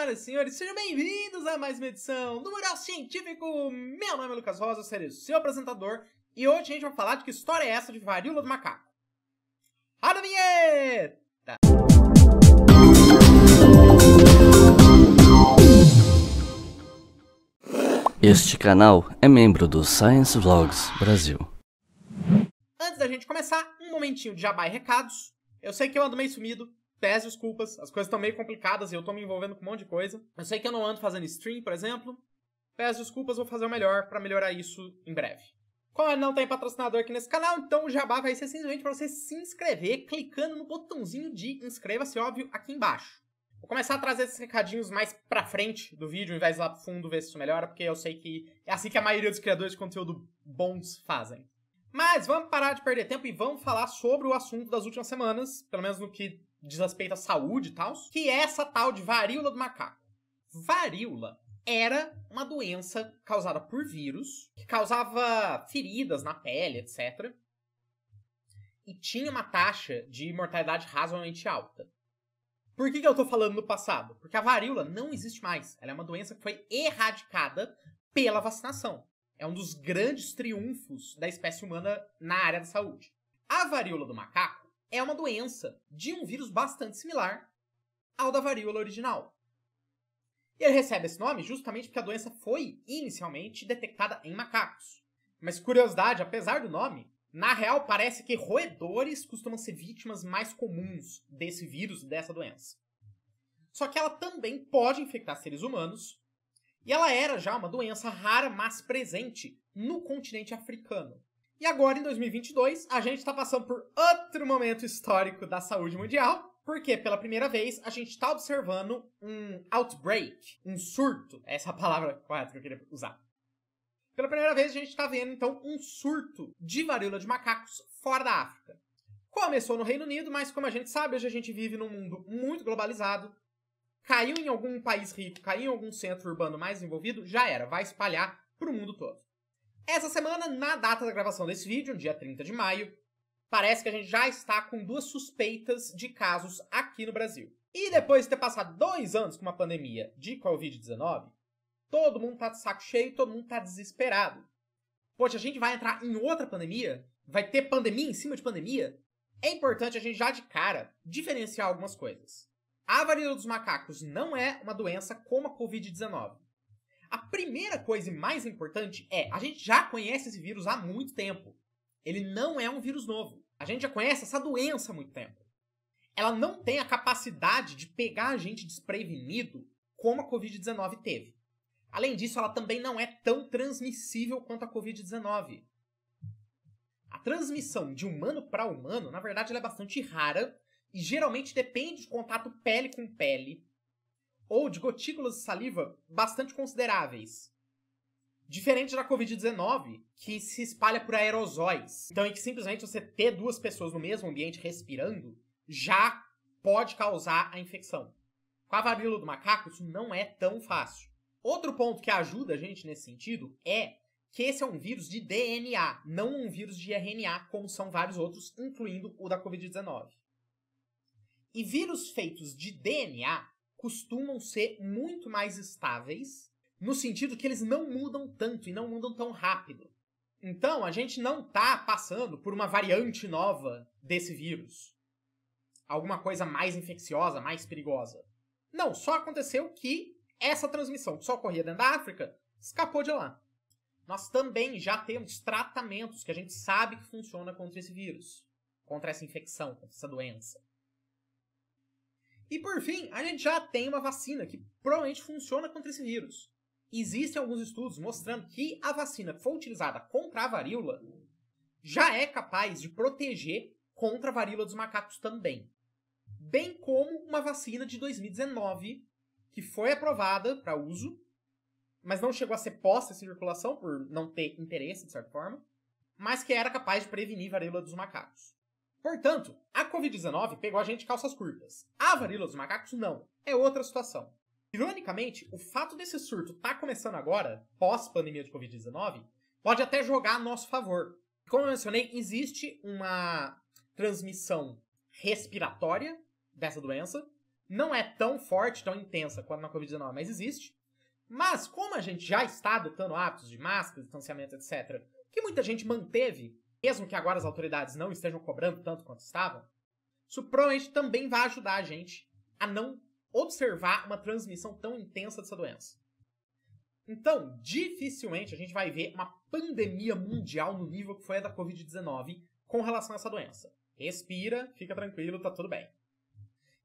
Senhoras e senhores, sejam bem-vindos a mais uma edição do Mural Científico. Meu nome é Lucas Rosa, eu serei o seu apresentador e hoje a gente vai falar de que história é essa de varíola do macaco. Roda a vinheta! Este canal é membro do Science Vlogs Brasil. Antes da gente começar, um momentinho de jabá e recados. Eu sei que eu ando meio sumido, Peço desculpas, as coisas estão meio complicadas e eu tô me envolvendo com um monte de coisa. Eu sei que eu não ando fazendo stream, por exemplo. Peço desculpas, vou fazer o melhor para melhorar isso em breve. Como não tem patrocinador aqui nesse canal, então o jabá vai ser simplesmente para você se inscrever clicando no botãozinho de inscreva-se, óbvio, aqui embaixo. Vou começar a trazer esses recadinhos mais pra frente do vídeo, ao invés de lá pro fundo ver se isso melhora, porque eu sei que é assim que a maioria dos criadores de conteúdo bons fazem. Mas vamos parar de perder tempo e vamos falar sobre o assunto das últimas semanas, pelo menos no que diz respeito à saúde e tal, que é essa tal de varíola do macaco. Varíola era uma doença causada por vírus, que causava feridas na pele, etc. E tinha uma taxa de mortalidade razoavelmente alta. Por que, que eu tô falando no passado? Porque a varíola não existe mais. Ela é uma doença que foi erradicada pela vacinação. É um dos grandes triunfos da espécie humana na área da saúde. A varíola do macaco é uma doença de um vírus bastante similar ao da varíola original. E ele recebe esse nome justamente porque a doença foi inicialmente detectada em macacos. Mas curiosidade, apesar do nome, na real parece que roedores costumam ser vítimas mais comuns desse vírus, dessa doença. Só que ela também pode infectar seres humanos, e ela era já uma doença rara, mas presente no continente africano. E agora, em 2022, a gente está passando por outro momento histórico da saúde mundial, porque pela primeira vez a gente está observando um outbreak, um surto. Essa é a palavra correta que eu queria usar. Pela primeira vez a gente está vendo, então, um surto de varíola de macacos fora da África. Começou no Reino Unido, mas como a gente sabe, hoje a gente vive num mundo muito globalizado. Caiu em algum país rico, caiu em algum centro urbano mais desenvolvido, já era, vai espalhar para o mundo todo. Essa semana, na data da gravação desse vídeo, dia 30 de maio, parece que a gente já está com duas suspeitas de casos aqui no Brasil. E depois de ter passado dois anos com uma pandemia de Covid-19, todo mundo tá de saco cheio, todo mundo tá desesperado. Poxa, a gente vai entrar em outra pandemia? Vai ter pandemia em cima de pandemia? É importante a gente já de cara diferenciar algumas coisas. A varíola dos macacos não é uma doença como a Covid-19. A primeira coisa mais importante é, a gente já conhece esse vírus há muito tempo. Ele não é um vírus novo. A gente já conhece essa doença há muito tempo. Ela não tem a capacidade de pegar a gente desprevenido como a COVID-19 teve. Além disso, ela também não é tão transmissível quanto a COVID-19. A transmissão de humano para humano, na verdade, é bastante rara e geralmente depende de contato pele com pele ou de gotículas de saliva bastante consideráveis. Diferente da Covid-19, que se espalha por aerosóis. Então, em que simplesmente você ter duas pessoas no mesmo ambiente respirando já pode causar a infecção. Com a varíola do macaco, isso não é tão fácil. Outro ponto que ajuda a gente nesse sentido é que esse é um vírus de DNA, não um vírus de RNA, como são vários outros, incluindo o da Covid-19. E vírus feitos de DNA costumam ser muito mais estáveis, no sentido que eles não mudam tanto e não mudam tão rápido. Então, a gente não está passando por uma variante nova desse vírus. Alguma coisa mais infecciosa, mais perigosa. Não, só aconteceu que essa transmissão que só ocorria dentro da África escapou de lá. Nós também já temos tratamentos que a gente sabe que funciona contra esse vírus, contra essa infecção, contra essa doença. E por fim, a gente já tem uma vacina que provavelmente funciona contra esse vírus. Existem alguns estudos mostrando que a vacina que foi utilizada contra a varíola já é capaz de proteger contra a varíola dos macacos também. Bem como uma vacina de 2019 que foi aprovada para uso, mas não chegou a ser posta em circulação por não ter interesse, de certa forma, mas que era capaz de prevenir a varíola dos macacos. Portanto, a Covid-19 pegou a gente calças curtas. A varíola dos macacos, não. É outra situação. Ironicamente, o fato desse surto estar tá começando agora, pós-pandemia de Covid-19, pode até jogar a nosso favor. Como eu mencionei, existe uma transmissão respiratória dessa doença. Não é tão forte, tão intensa quanto na Covid-19, mas existe. Mas, como a gente já está adotando hábitos de máscara, distanciamento, etc., que muita gente manteve mesmo que agora as autoridades não estejam cobrando tanto quanto estavam, isso provavelmente também vai ajudar a gente a não observar uma transmissão tão intensa dessa doença. Então, dificilmente a gente vai ver uma pandemia mundial no nível que foi a da Covid-19 com relação a essa doença. Respira, fica tranquilo, tá tudo bem.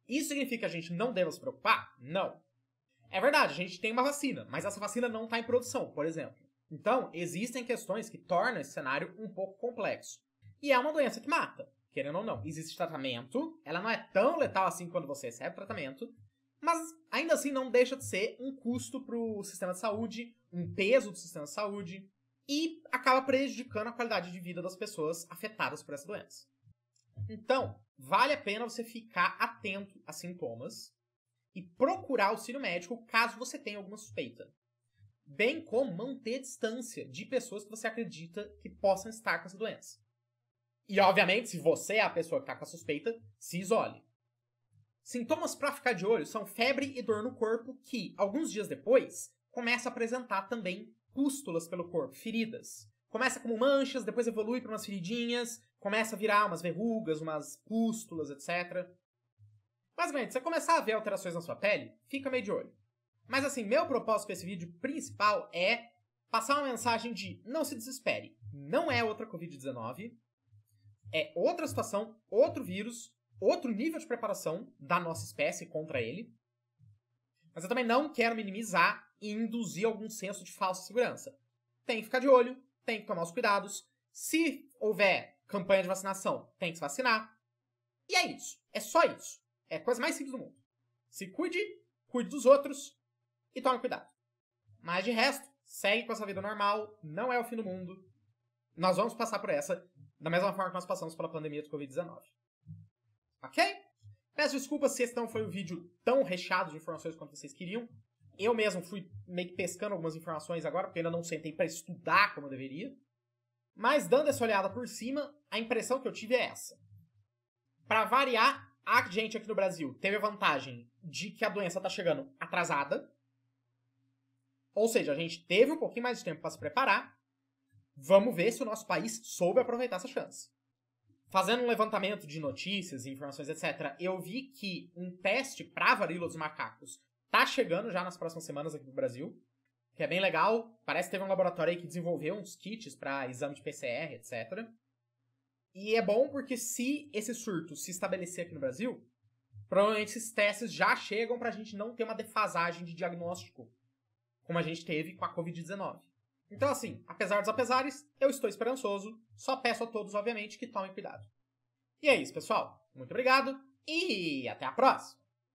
Isso significa que a gente não deve se preocupar? Não. É verdade, a gente tem uma vacina, mas essa vacina não está em produção, por exemplo. Então, existem questões que tornam esse cenário um pouco complexo. E é uma doença que mata, querendo ou não. Existe tratamento, ela não é tão letal assim quando você recebe o tratamento, mas ainda assim não deixa de ser um custo para o sistema de saúde, um peso do sistema de saúde, e acaba prejudicando a qualidade de vida das pessoas afetadas por essa doença. Então, vale a pena você ficar atento a sintomas e procurar auxílio médico caso você tenha alguma suspeita bem como manter distância de pessoas que você acredita que possam estar com essa doença. E, obviamente, se você é a pessoa que está com a suspeita, se isole. Sintomas para ficar de olho são febre e dor no corpo, que, alguns dias depois, começa a apresentar também pústulas pelo corpo, feridas. Começa como manchas, depois evolui para umas feridinhas, começa a virar umas verrugas, umas pústulas, etc. Basicamente, se você começar a ver alterações na sua pele, fica meio de olho. Mas assim, meu propósito com esse vídeo principal é passar uma mensagem de não se desespere. Não é outra Covid-19, é outra situação, outro vírus, outro nível de preparação da nossa espécie contra ele. Mas eu também não quero minimizar e induzir algum senso de falsa segurança. Tem que ficar de olho, tem que tomar os cuidados. Se houver campanha de vacinação, tem que se vacinar. E é isso. É só isso. É a coisa mais simples do mundo. Se cuide, cuide dos outros e tome cuidado. Mas de resto, segue com essa vida normal, não é o fim do mundo. Nós vamos passar por essa da mesma forma que nós passamos pela pandemia do Covid-19. Ok? Peço desculpas se esse não foi um vídeo tão recheado de informações quanto vocês queriam. Eu mesmo fui meio que pescando algumas informações agora, porque ainda não sentei para estudar como eu deveria. Mas dando essa olhada por cima, a impressão que eu tive é essa. Para variar, a gente aqui no Brasil teve a vantagem de que a doença está chegando atrasada, ou seja, a gente teve um pouquinho mais de tempo para se preparar. Vamos ver se o nosso país soube aproveitar essa chance. Fazendo um levantamento de notícias, informações, etc., eu vi que um teste para varíola dos macacos tá chegando já nas próximas semanas aqui no Brasil, que é bem legal. Parece que teve um laboratório aí que desenvolveu uns kits para exame de PCR, etc. E é bom porque se esse surto se estabelecer aqui no Brasil, provavelmente esses testes já chegam para a gente não ter uma defasagem de diagnóstico como a gente teve com a Covid-19. Então, assim, apesar dos apesares, eu estou esperançoso, só peço a todos, obviamente, que tomem cuidado. E é isso, pessoal. Muito obrigado e até a próxima!